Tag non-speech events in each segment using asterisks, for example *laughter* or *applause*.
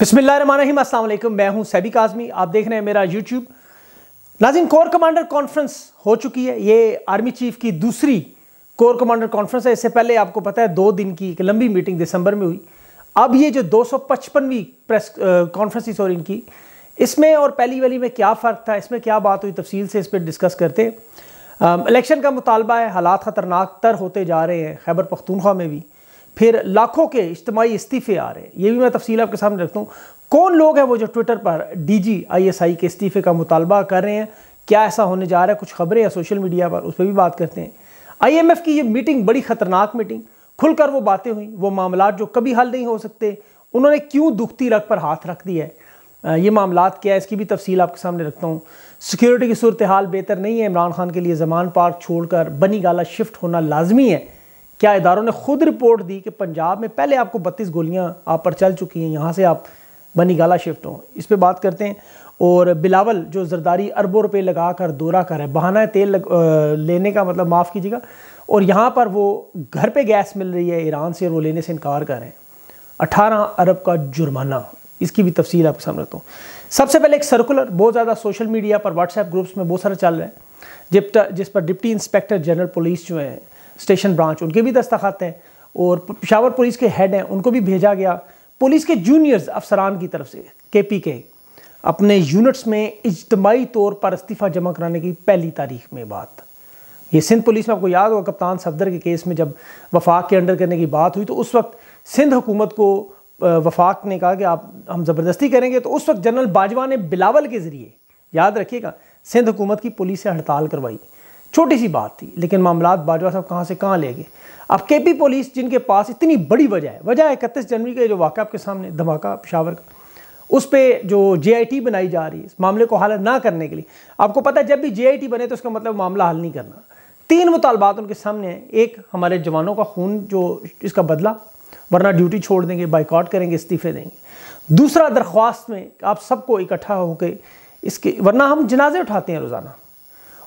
बिस्मिल्लाम असल मैं हूं सैबिक आज़मी आप देख रहे हैं मेरा यूट्यूब नाजिन कोर कमांडर कॉन्फ्रेंस हो चुकी है ये आर्मी चीफ की दूसरी कोर कमांडर कॉन्फ्रेंस है इससे पहले आपको पता है दो दिन की एक लंबी मीटिंग दिसंबर में हुई अब ये जो 255वीं प्रेस कॉन्फ्रेंस हो रही इनकी इसमें और पहली वाली में क्या फ़र्क था इसमें क्या बात हुई तफसील से इस पर डिस्कस करते इलेक्शन का मुतालबा है हालात ख़तरनाक तर होते जा रहे हैं खैबर पख्तूनख्वा में भी फिर लाखों के इज्तमाही इस्तीफ़े आ रहे हैं ये भी मैं तफसील आपके सामने रखता हूँ कौन लोग हैं वो जो ट्विटर पर D G I S I के इस्तीफ़े का मुतालबा कर रहे हैं क्या ऐसा होने जा रहा है कुछ खबरें या सोशल मीडिया पर उस पर भी बात करते हैं आई एम एफ़ की ये मीटिंग बड़ी ख़तरनाक मीटिंग खुलकर वो बातें हुई वो मामला जो कभी हल नहीं हो सकते उन्होंने क्यों दुखती रख पर हाथ रख दिया है ये मामला क्या है इसकी भी तफसील आपके सामने रखता हूँ सिक्योरिटी की सूरत हाल बेहतर नहीं है इमरान खान के लिए जमान पार्क छोड़कर बनी गाला शिफ्ट होना लाजमी है क्या इदारों ने खुद रिपोर्ट दी कि पंजाब में पहले आपको बत्तीस गोलियां आप पर चल चुकी हैं यहाँ से आप बनी गाला शिफ्ट हो इस पर बात करते हैं और बिलावल जो जरदारी अरबों रुपये लगा कर दौरा कर है बहाना तेल लग, आ, लेने का मतलब माफ़ कीजिएगा और यहाँ पर वो घर पर गैस मिल रही है ईरान से और वो लेने से इनकार कर रहे हैं अठारह अरब का जुर्माना इसकी भी तफसील आपके सामने रखता हूँ सबसे पहले एक सर्कुलर बहुत ज़्यादा सोशल मीडिया पर व्हाट्सएप ग्रुप्स में बहुत सारा चल रहा है जिप्टा जिस पर डिप्टी इंस्पेक्टर जनरल पुलिस जो है स्टेशन ब्रांच उनके भी दस्तखत हैं और पिशावर पुलिस के हेड हैं उनको भी भेजा गया पुलिस के जूनियर्स अफसरान की तरफ से के पी के अपने यूनिट्स में इजतमाही तौर पर इस्तीफ़ा जमा कराने की पहली तारीख में बात ये सिंध पुलिस में आपको याद होगा कप्तान सफदर के केस में जब वफाक के अंडर करने की बात हुई तो उस वक्त सिंध हुकूमत को वफाक ने कहा कि आप हम ज़बरदस्ती करेंगे तो उस वक्त जनरल बाजवा ने बिलावल के ज़रिए याद रखिएगा सिंध हुकूमत की पुलिस से हड़ताल करवाई छोटी सी बात थी लेकिन मामला बाजवा साहब कहाँ से कहाँ ले गए अब के पी पुलिस जिनके पास इतनी बड़ी वजह है वजह इकतीस जनवरी का जो वाक़ आपके सामने धमाका पिशावर का उस पर जो जे बनाई जा रही है इस मामले को हल ना करने के लिए आपको पता है जब भी जे बने तो उसका मतलब मामला हल नहीं करना तीन मुतालबात उनके सामने हैं एक हमारे जवानों का खून जो इसका बदला वरना ड्यूटी छोड़ देंगे बाइकआउट करेंगे इस्तीफे देंगे दूसरा दरख्वास्त में आप सबको इकट्ठा होकर इसके वरना हम जनाजे उठाते हैं रोज़ाना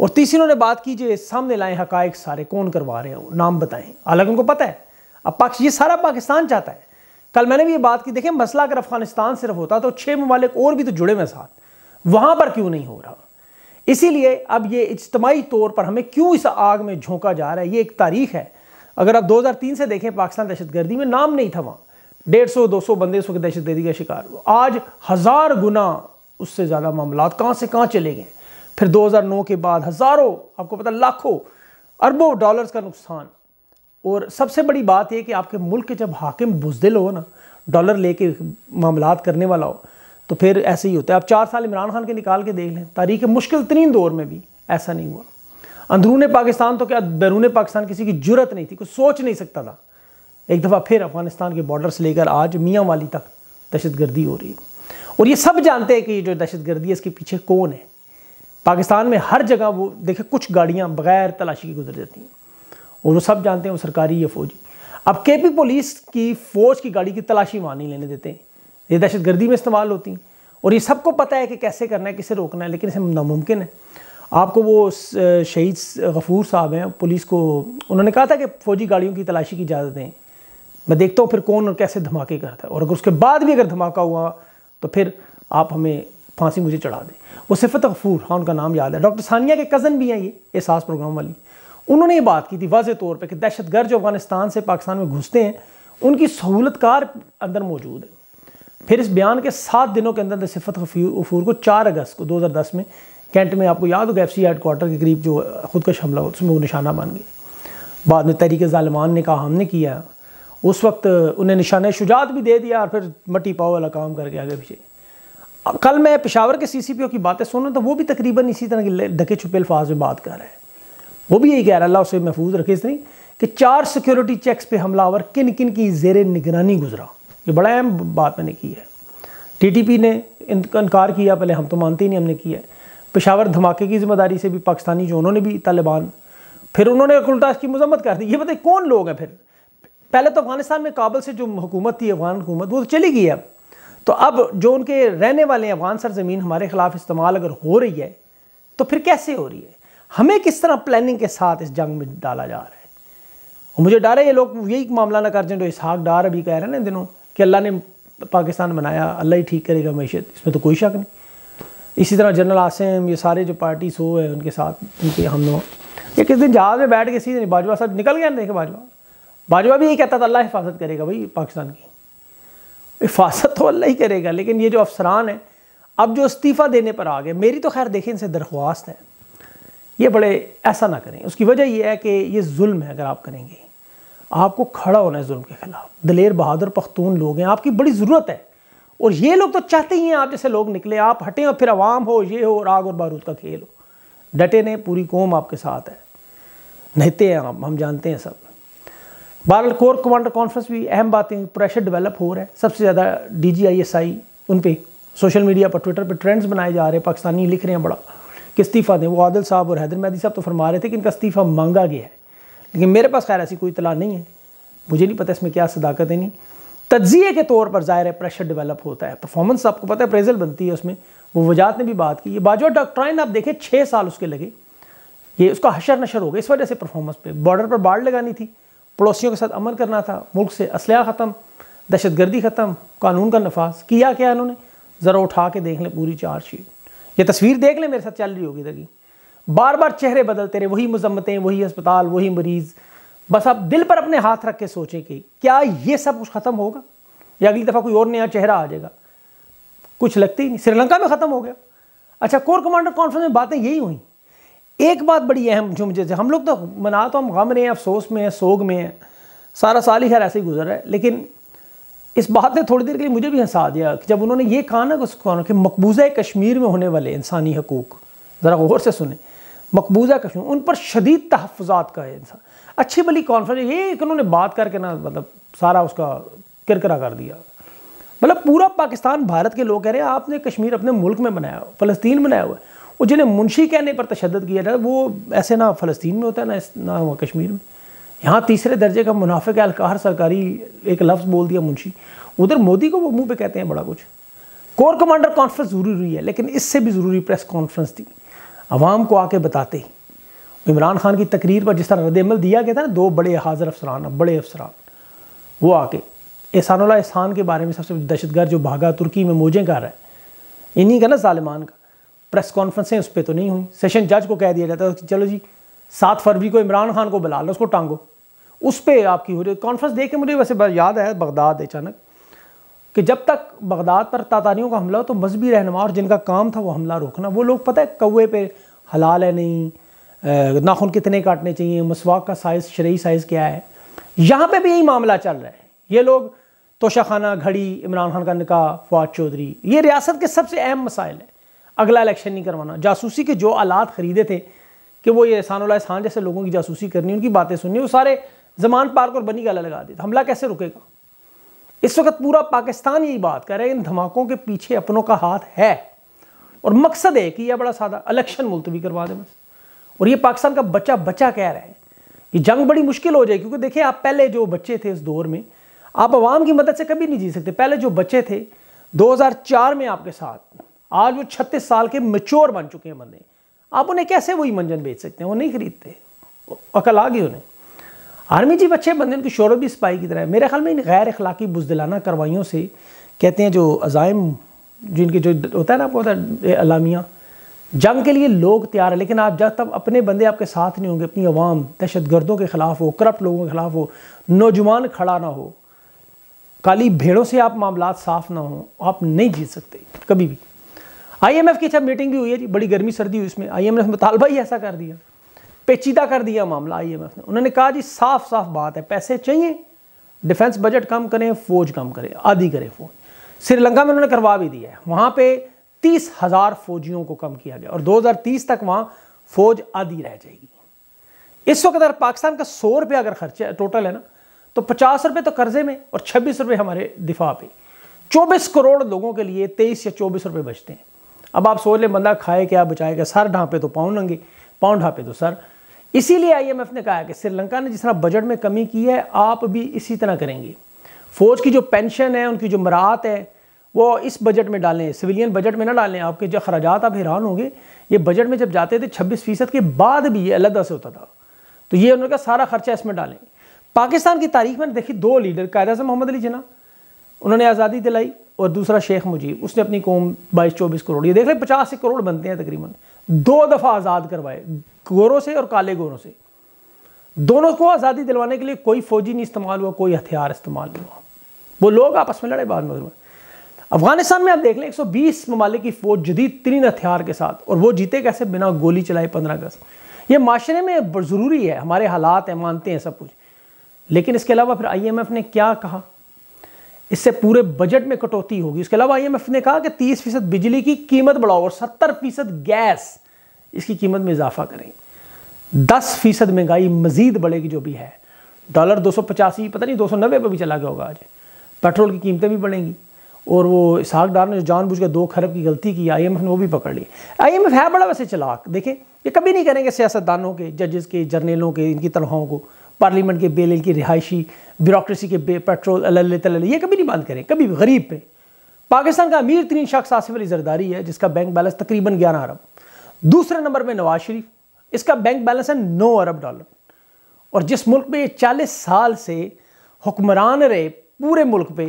और तीसरी उन्होंने बात की जो सामने लाए हकायक सारे कौन करवा रहे हैं नाम बताएं हालांकि उनको पता है अब पक्ष ये सारा पाकिस्तान चाहता है कल मैंने भी ये बात की देखें मसला अगर अफगानिस्तान सिर्फ होता तो छः ममालिक और भी तो जुड़े हुए साथ वहाँ पर क्यों नहीं हो रहा इसीलिए अब ये इज्तमाही तौर पर हमें क्यों इस आग में झोंका जा रहा है ये एक तारीख है अगर आप 2003 से देखें पाकिस्तान दहशतगर्दी में नाम नहीं था वहाँ डेढ़ सौ दो सौ बंदे सौ दहशत दहशतगर्दी का शिकार आज हज़ार गुना उससे ज़्यादा मामला कहाँ से कहाँ चले गए फिर 2009 के बाद हज़ारों आपको पता लाखों अरबों डॉलर्स का नुकसान और सबसे बड़ी बात यह कि आपके मुल्क के जब हाकिम बुजदिल हो ना डॉलर लेके मामला करने वाला हो तो फिर ऐसे ही होता है आप चार साल इमरान खान के निकाल के देख लें तारीख मुश्किल तरीन दौर में भी ऐसा नहीं हुआ अंदरून पाकिस्तान तो क्या बैरून पाकिस्तान किसी की जरूरत नहीं थी कुछ सोच नहीं सकता था एक दफ़ा फिर अफगानिस्तान के बॉर्डर से लेकर आज मियाँ वाली तक दहशत गर्दी हो रही है और ये सब जानते हैं कि ये जो दहशत गर्दी है इसके पीछे कौन है पाकिस्तान में हर जगह वो देखे कुछ गाड़ियाँ बगैर तलाशी की गुजर जाती हैं और वो सब जानते हैं वो सरकारी या फौजी अब के पी पुलिस की फ़ौज की गाड़ी की तलाशी वहाँ नहीं लेने देते ये दहशत गर्दी में इस्तेमाल होती हैं और ये सबको पता है कि कैसे करना है किसे रोकना है लेकिन इसे नामुमकिन है आपको वो शहीद गफूर साहब हैं पुलिस को उन्होंने कहा था कि फ़ौजी गाड़ियों की तलाशी की इजाज़त दें मैं देखता हूँ फिर कौन और कैसे धमाके करता है और अगर उसके बाद भी अगर धमाका हुआ तो फिर आप हमें फांसी मुझे चढ़ा दे वो सिफत गफूर हाँ उनका नाम याद है डॉक्टर सानिया के कज़न भी हैं ये एहसास प्रोग्राम वाली उन्होंने ये बात की थी वाज तौर पर कि दहशत गर्द जो अफगानिस्तान से पाकिस्तान में घुसते हैं उनकी सहूलत कार अंदर मौजूद है फिर इस बयान के सात दिनों के अंदर सिफत गफूर को चार अगस्त को दो हज़ार दस में कैंट में आपको याद होगा एफ सी हेडकोार्टर के करीब जो खुदकश हमला हुआ उसमें वो निशाना बन गए बाद में तहरीक ालमान ने कहा हमने किया उस वक्त उन्हें निशाना शुजात भी दे दिया और फिर मट्टी पाओ वाला काम करके आगे पीछे कल मैं पेशावर के सीसीपीओ की बातें सुन रहा था तो वो भी तकरीबन इसी तरह के ढके छुपे अल्फाज में बात कर रहे हैं वो भी यही कह रहा है अल्लाह उसे महफूज रखे इस कि चार सिक्योरिटी चेक्स पे हमलावर किन किन की जेर निगरानी गुजरा ये बड़ा अहम बात मैंने की है टीटीपी ने इनकार किया पहले हम तो मानते ही नहीं हमने किया पेशावर धमाके की जिम्मेदारी से भी पाकिस्तानी जो उन्होंने भी तालिबान फिर उन्होंने उल्टा इसकी मजम्मत कर दी ये बताए कौन लोग हैं फिर पहले तो अफगानिस्तान में काबल से जो हुकूमत थी अफगान हुकूमत वो तो चली गई है तो अब जो उनके रहने वाले अफगान ज़मीन हमारे ख़िलाफ़ इस्तेमाल अगर हो रही है तो फिर कैसे हो रही है हमें किस तरह प्लानिंग के साथ इस जंग में डाला जा रहा है और मुझे डर है ये लोग यही मामला ना कर जाए जो इसहाक डार अभी कह रहे हैं ना दिनों कि अल्लाह ने पाकिस्तान बनाया अल्लाह ही ठीक करेगा मीशत इसमें तो कोई शक नहीं इसी तरह जनरल आसिम ये सारे जो पार्टी सो है उनके साथ उनके हम लोग ये किस दिन जहाज़ में बैठ के सीधे बाजवा साहब निकल गया देखे बाजवा बाजवा भी यही कहता था अल्लाह हिफाजत करेगा भाई पाकिस्तान की हिफाजत तो अल्लाह ही करेगा लेकिन ये जो अफसरान हैं अब जो इस्तीफ़ा देने पर आ गए मेरी तो खैर देखें इनसे दरख्वास्त है ये बड़े ऐसा ना करें उसकी वजह यह है कि ये जुल्म है अगर आप करेंगे आपको खड़ा होना है जुल्म के ख़िलाफ़ दलेर बहादुर पख्तून लोग हैं आपकी बड़ी ज़रूरत है और ये लोग तो चाहते ही हैं आप जैसे लोग निकले आप हटें और फिर आवाम हो ये हो और आग और बारूद का खेल हो डटे ने पूरी कौम आपके साथ है नहते हैं आप हम जानते हैं सब बहरहाल कोर कमांडर कॉन्फ्रेंस भी अहम बातें प्रेशर डेवलप हो रहा है सबसे ज़्यादा D G I S I उन पर सोशल मीडिया पर ट्विटर पर ट्रेंड्स बनाए जा रहे हैं पाकिस्तानी लिख रहे हैं बड़ा कि इस्तीफ़ा दें वो आदिल साहब और हैदर महदी साहब तो फरमा रहे थे कि इनका इस्तीफ़ा मांगा गया है लेकिन मेरे पास खैर ऐसी कोई इतला नहीं है मुझे नहीं पता इसमें क्या सदाकत है नहीं तजिए के तौर पर ज़ाहिर है प्रेशर डेवलप होता है परफॉर्मेंस आपको पता है प्रेजल बनती है उसमें वो वजात ने भी बात की ये बाजवा डॉक्ट्राइन आप देखें छः साल उसके लगे ये उसका हशर नशर हो गया इस वजह से परफॉर्मेंस पे बॉर्डर पर बाढ़ लगानी थी पड़ोसियों के साथ अमल करना था मुल्क से असलह ख़त्म दहशत गर्दी ख़त्म कानून का नफाज किया क्या इन्होंने ज़रा उठा के देख लें पूरी चार्जशीट ये तस्वीर देख लें मेरे साथ चल रही होगी दगी बार बार चेहरे बदलते रहे वही मजम्मतें वही अस्पताल वही मरीज़ बस आप दिल पर अपने हाथ रख के सोचें कि क्या ये सब कुछ ख़त्म होगा या अगली दफ़ा कोई और नया चेहरा आ जाएगा कुछ लगती ही नहीं श्रीलंका में ख़त्म हो गया अच्छा कोर कमांडर कॉन्फ्रेंस में बातें यही हुई एक बात बड़ी अहम जो मुझे हम लोग तो मना तो हम गम रहे हैं अफसोस में हैं सोग में हैं सारा साल ही खैर ऐसे ही गुजर रहा है लेकिन इस बात ने थोड़ी देर के लिए मुझे भी हंसा दिया कि जब उन्होंने ये कहा ना उसको कि मकबूजा कश्मीर में होने वाले इंसानी हकूक़ ज़रा गौर से सुने मकबूजा कश्मीर उन पर शदीद तहफ़ात का है इंसान अच्छी भली कॉन्फ्रेंस ये एक उन्होंने बात करके ना मतलब सारा उसका किरकरा कर दिया मतलब पूरा पाकिस्तान भारत के लोग कह रहे हैं आपने कश्मीर अपने मुल्क में बनाया फ़लस्तीन बनाया हुआ है और जिन्हें मुंशी कहने पर तशद किया जाता वो ऐसे ना फ़लस्तीन में होता है ना ना कश्मीर में यहाँ तीसरे दर्जे का मुनाफिक अलकार सरकारी एक लफ्ज़ बोल दिया मुंशी उधर मोदी को वो मुंह पे कहते हैं बड़ा कुछ कोर कमांडर कॉन्फ्रेंस ज़रूरी है लेकिन इससे भी ज़रूरी प्रेस कॉन्फ्रेंस थी आवाम को आके बताते ही इमरान खान की तकरीर पर जिस तरह रद्दमल दिया गया था ना दो बड़े हाजिर अफसरान बड़े अफसरान वो आके एहसान एहसान के बारे में सबसे दहशतगर्द जो भागा तुर्की में मोजें कर रहा है इन्हीं का ना सालमान का प्रेस कॉन्फ्रेंसें उस पर तो नहीं हुई सेशन जज को कह दिया जाता है चलो जी सात फरवरी को इमरान खान को बुला लो उसको टांगो उस पर आपकी हो रही कॉन्फ्रेंस देख के मुझे वैसे याद आया बगदाद अचानक कि जब तक बगदाद पर तातानियों का हमला हो तो मजहबी रहनमा और जिनका काम था वो हमला रोकना वो लोग पता है कौए पे हलाल है नहीं नाखून कितने काटने चाहिए मसवाक का साइज़ शरी साइज़ क्या है यहाँ पे भी यही मामला चल रहा है ये लोग तोशा खाना घड़ी इमरान खान का निका फवाद चौधरी ये रियासत के सबसे अहम मसाइल हैं अगला इलेक्शन नहीं करवाना जासूसी के जो आलात खरीदे थे कि वो ये एहसान एहसान जैसे लोगों की जासूसी करनी उनकी बातें सुननी वो सारे जमान पार्क और बनी गला लगा देते हमला कैसे रुकेगा इस वक्त पूरा पाकिस्तान यही बात कर रहा है इन धमाकों के पीछे अपनों का हाथ है और मकसद है कि यह बड़ा सादा इलेक्शन मुलतवी करवा दें बस और ये पाकिस्तान का बच्चा बच्चा कह रहे हैं कि जंग बड़ी मुश्किल हो जाए क्योंकि देखिए आप पहले जो बच्चे थे इस दौर में आप आवाम की मदद से कभी नहीं जी सकते पहले जो बच्चे थे 2004 में आपके साथ आज वो छत्तीस साल के मेच्योर बन चुके हैं बंदे आप उन्हें कैसे वही मंजन बेच सकते हैं वो नहीं खरीदते अकल आ गई उन्हें आर्मी जी बच्चे बंदे उनकी शोरत भी सिपाही की तरह है मेरे ख्याल में इन गैर अखलाकी बुजदलाना कार्रवाइयों से कहते हैं जो अजायम जिनके जो होता है ना आपको अलामिया जंग के लिए लोग तैयार हैं लेकिन आप जब तक अपने बंदे आपके साथ नहीं होंगे अपनी आवाम दहशत गर्दों के ख़िलाफ़ हो करप्ट लोगों के ख़िलाफ़ हो नौजवान खड़ा ना हो काली भेड़ों से आप मामला साफ ना हो आप नहीं जीत सकते कभी भी आईएमएफ की अच्छा मीटिंग भी हुई है जी बड़ी गर्मी सर्दी हुई इसमें आईएमएफ ने मुतालबा ही ऐसा कर दिया पेचीदा कर दिया मामला आईएमएफ ने उन्होंने कहा जी साफ साफ बात है पैसे चाहिए डिफेंस बजट कम करें फौज कम करें आदि करें फौज श्रीलंका में उन्होंने करवा भी दिया है वहाँ पर तीस हज़ार फौजियों को कम किया गया और तीस तक वहाँ फौज आधी रह जाएगी इस वक्त अगर पाकिस्तान का सौ रुपया अगर खर्चा टोटल है ना तो पचास रुपये तो कर्जे में और छब्बीस रुपये हमारे दिफा पे चौबीस करोड़ लोगों के लिए तेईस या चौबीस रुपये बचते हैं अब आप सोच लें बंदा खाए क्या बचाए सर ढांपे तो पाँव नंगे पाँव ढांपे तो सर इसीलिए आईएमएफ ने कहा कि श्रीलंका ने जिस तरह बजट में कमी की है आप भी इसी तरह करेंगे फ़ौज की जो पेंशन है उनकी जो मराहत है वो इस बजट में डालें सिविलियन बजट में ना डालें आपके जो अखराज आप हैरान होंगे ये बजट में जब जाते थे छब्बीस फ़ीसद के बाद भी ये अलहदा से होता था तो ये उन्होंने कहा सारा खर्चा इसमें डालें पाकिस्तान की तारीख में देखी दो लीडर कायदाजम मोहम्मद अली जना उन्होंने आज़ादी दिलाई और दूसरा शेख मुजीब उसने अपनी कौम बाईस चौबीस करोड़ ये देख रहे पचास एक करोड़ बनते हैं तकरीबन दो दफ़ा आज़ाद करवाए गोरों से और काले गोरों से दोनों को आज़ादी दिलवाने के लिए कोई फौजी नहीं इस्तेमाल हुआ कोई हथियार इस्तेमाल नहीं हुआ वो लोग आपस में लड़े बाद में अफगानिस्तान में आप देख लें बीस ममालिक की फौज जदीद तीन हथियार के साथ और वो जीते कैसे बिना गोली चलाए पंद्रह अगस्त ये माशरे में ज़रूरी है हमारे हालात हैं मानते हैं सब कुछ लेकिन इसके अलावा फिर आईएमएफ ने क्या कहा इससे पूरे बजट में कटौती होगी उसके अलावा आई एम एफ ने कहा कि 30 फीसद बिजली की कीमत बढ़ाओ और 70 फीसद गैस इसकी कीमत में इजाफा करें 10 फीसद महंगाई मजीद बढ़ेगी जो भी है डॉलर दो पता नहीं दो पर भी चला गया होगा आज पेट्रोल की कीमतें भी बढ़ेंगी और वो इसहाक डार ने जानबूझ कर दो खरब की गलती की आई एम एफ ने वो भी पकड़ ली एफ है बड़ा वैसे चलाक देखें ये कभी नहीं करेंगे सियासतदानों के जजेस के जर्नलों के इनकी तनख्वाहों को पार्लियामेंट के बेल की रिहायशी ब्यूरोसी के पेट्रोल अल्ले तल्ले ये कभी नहीं बंद करें कभी गरीब पे पाकिस्तान का अमीर तरीन शख्स आसिफ अली जरदारी है जिसका बैंक बैलेंस तकरीबन ग्यारह अरब दूसरे नंबर में नवाज शरीफ इसका बैंक बैलेंस है नौ अरब डॉलर और जिस मुल्क में ये चालीस साल से हुक्मरान रहे पूरे मुल्क पे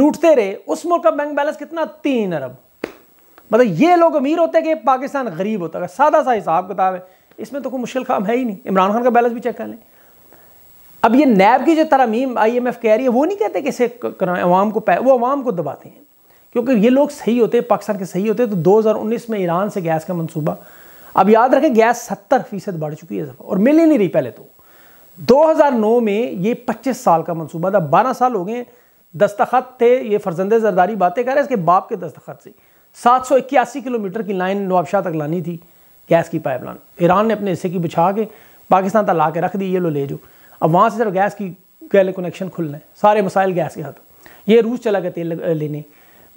लूटते रहे उस मुल्क का बैंक बैलेंस कितना तीन अरब मतलब ये लोग अमीर होते कि पाकिस्तान गरीब होता है सादा सा हिसाब किताब है इसमें तो कोई मुश्किल काम है ही नहीं इमरान खान का बैलेंस भी चेक कर लें अब ये नैब की जो तरमीम आई एम एफ कह रही है वो नहीं कहते कि इसे अवाम को वो अवाम को दबाते हैं क्योंकि ये लोग सही होते पाकिस्तान के सही होते तो 2019 में ईरान से गैस का मनसूबा अब याद रखें गैस 70 फीसद बढ़ चुकी है और मिल ही नहीं रही पहले तो 2009 में ये 25 साल का मनसूबा था बारह साल हो गए दस्तखत थे ये फर्जंद जरदारी बातें कर रहे हैं इसके बाप के दस्तखत से सात किलोमीटर की लाइन नवाबशाह तक लानी थी गैस की पाइपलाइन ईरान ने अपने हिस्से की बिछा के पाकिस्तान तक ला के रख दी ये लो ले जाओ अब वहाँ से सिर्फ गैस की गैले कनेक्शन खुल रहे सारे मसाइल गैस के हाथ ये रूस चला गया तेल लेने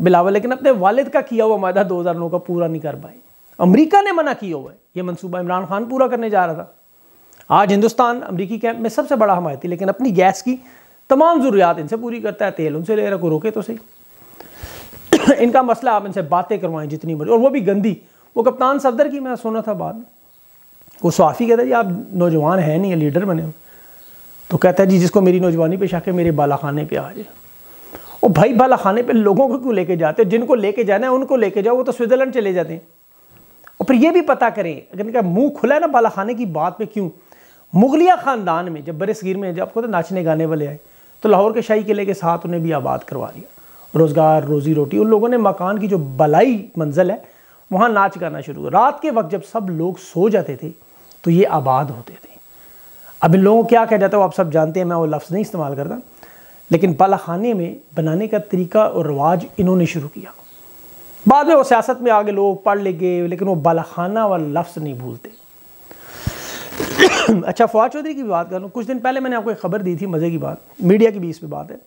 बिलावल लेकिन अपने वालिद का किया हुआ दो हज़ार नौ का पूरा नहीं कर पाए अमरीका ने मना किया हुआ है ये मनसूबा इमरान खान पूरा करने जा रहा था आज हिंदुस्तान अमरीकी कैंप में सबसे बड़ा हमायती लेकिन अपनी गैस की तमाम ज़रूरियात इनसे पूरी करता है तेल उनसे ले रहा को रोके तो सही *coughs* इनका मसला आप इनसे बातें करवाएं जितनी मर्जी और वो भी गंदी वो कप्तान सफदर की मैं सुना था बाद वो साफ़ी कहता जी आप नौजवान हैं नहीं लीडर बने हुए तो कहता है जी जिसको मेरी नौजवानी पेश आके मेरे बाला खाने पर आ जाए और भाई बाला खाने पे लोगों को क्यों लेके जाते जिनको लेके जाना है उनको लेके जाओ वो तो स्विट्ज़रलैंड चले जाते हैं और फिर ये भी पता करें अगर इनका मुंह खुला है ना बाला खाने की बात पर क्यों मुगलिया ख़ानदान में जब बरेसगीर में जब आपको तो नाचने गाने वाले आए तो लाहौर के शाही किले के साथ उन्हें भी आबाद करवा दिया रोज़गार रोज़ी रोटी उन लोगों ने मकान की जो बलाई मंजिल है वहाँ नाच गाना शुरू रात के वक्त जब सब लोग सो जाते थे तो ये आबाद होते थे अब इन लोगों को क्या कह जाता है वो आप सब जानते हैं मैं वो लफ्ज़ नहीं इस्तेमाल करता लेकिन पाला खाने में बनाने का तरीका और रवाज इन्होंने शुरू किया बाद में वो सियासत में आगे लोग पढ़ ले गए लेकिन वो बालाखाना वाला लफ्ज़ नहीं भूलते *coughs* अच्छा फवाद चौधरी की बात कर लूँ कुछ दिन पहले मैंने आपको एक खबर दी थी मज़े की बात मीडिया की भी इस पर बात है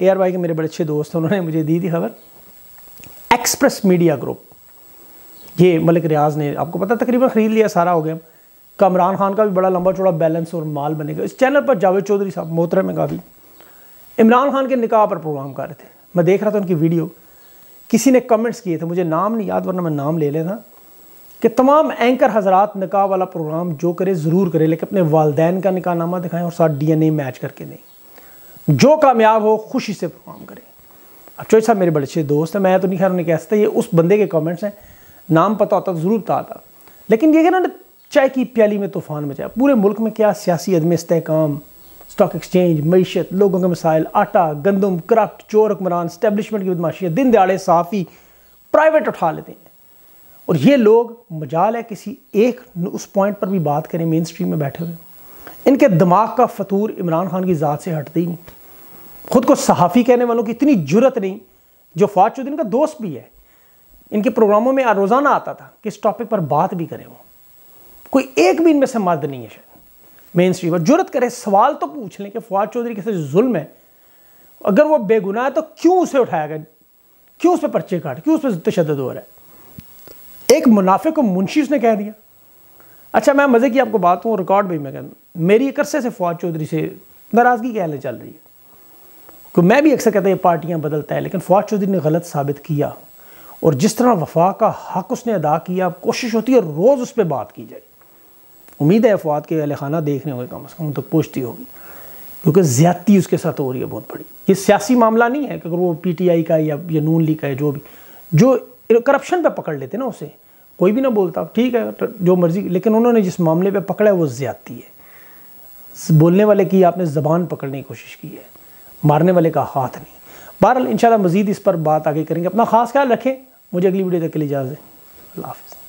ए आर वाई के मेरे बड़े अच्छे दोस्त हैं उन्होंने मुझे दी थी खबर एक्सप्रेस मीडिया ग्रुप ये मलिक रियाज ने आपको पता तकरीबन ख़रीद लिया सारा हो गया कमरान खान का भी बड़ा लंबा चौड़ा बैलेंस और माल बनेगा इस चैनल पर जावेद चौधरी साहब का काफ़ी इमरान खान के निकाह पर प्रोग्राम कर रहे थे मैं देख रहा था उनकी वीडियो किसी ने कमेंट्स किए थे मुझे नाम नहीं याद वरना मैं नाम ले लेना कि तमाम एंकर हजरात निकाह वाला प्रोग्राम जो करे ज़रूर करे लेकिन अपने वालदेन का निकाहनामा दिखाएं और साथ डीएनए मैच करके दें जो कामयाब हो खुशी से प्रोग्राम करें अब चोई साहब मेरे बड़े अच्छे दोस्त हैं मैं तो नहीं खैर उन्हें कह सकता ये उस बंदे के कमेंट्स हैं नाम पता होता तो ज़रूर पता लेकिन ये कि उन्होंने चाय की प्याली में तूफान मचा पूरे मुल्क में क्या सियासी अदम इसकाम स्टॉक एक्सचेंज मीशत लोगों के मसाइल आटा गंदम करप्ट चोर हुक्मरान स्टैब्लिशमेंट की बदमाशियाँ दिन दयाड़े साफ़ी प्राइवेट उठा लेते हैं और ये लोग मजाल है किसी एक उस पॉइंट पर भी बात करें मेन स्ट्रीम में बैठे हुए इनके दिमाग का फतूर इमरान खान की ज़ात से हटते ही नहीं ख़ुद को सहाफ़ी कहने वालों की इतनी जरूरत नहीं जो फवाद चौधरी का दोस्त भी है इनके प्रोग्रामों में रोज़ाना आता था किस टॉपिक पर बात भी करें वो कोई एक भी इनमें से मर्द नहीं है शायद मेन स्ट्रीम जरूरत करे सवाल तो पूछ लें कि फवाद चौधरी के साथ जुल्म है अगर वो बेगुनाह है तो क्यों उसे उठाया गया क्यों उस पर पर्चे काट क्यों उस पर तशद हो रहा है एक मुनाफे को मुंशी उसने कह दिया अच्छा मैं मज़े की आपको बात हूँ रिकॉर्ड भी मैं कह मेरी एक अरसे से फवाद चौधरी से नाराज़गी के चल रही है तो मैं भी अक्सर कहता है ये पार्टियाँ बदलता है लेकिन फवाद चौधरी ने गलत साबित किया और जिस तरह वफा का हक उसने अदा किया कोशिश होती है रोज़ उस पर बात की जाए उम्मीद है अफवाद के अहल खाना देख रहे होंगे कम अज़ कम तक पुष्टि होगी क्योंकि ज़्यादती उसके साथ हो रही है बहुत बड़ी ये सियासी मामला नहीं है कि अगर वो पी टी आई का या, या नून लीग का है जो भी जो करप्शन पर पकड़ लेते ना उसे कोई भी ना बोलता ठीक है तो जो मर्जी लेकिन उन्होंने जिस मामले पर पकड़ा है वो ज़्यादती है बोलने वाले की आपने ज़बान पकड़ने की कोशिश की है मारने वाले का हाथ नहीं बहरहाल इन मज़ीद इस पर बात आगे करेंगे अपना ख़ास ख्याल रखें मुझे अगली वीडियो तक के लिए इजाज़त है अल्लाह हाफिज़